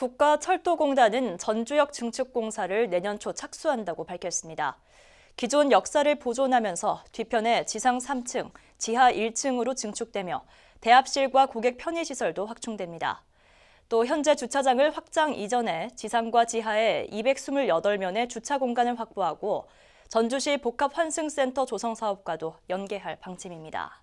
국가철도공단은 전주역 증축공사를 내년 초 착수한다고 밝혔습니다. 기존 역사를 보존하면서 뒤편에 지상 3층, 지하 1층으로 증축되며 대합실과 고객 편의시설도 확충됩니다. 또 현재 주차장을 확장 이전에 지상과 지하에 228면의 주차 공간을 확보하고 전주시 복합환승센터 조성 사업과도 연계할 방침입니다.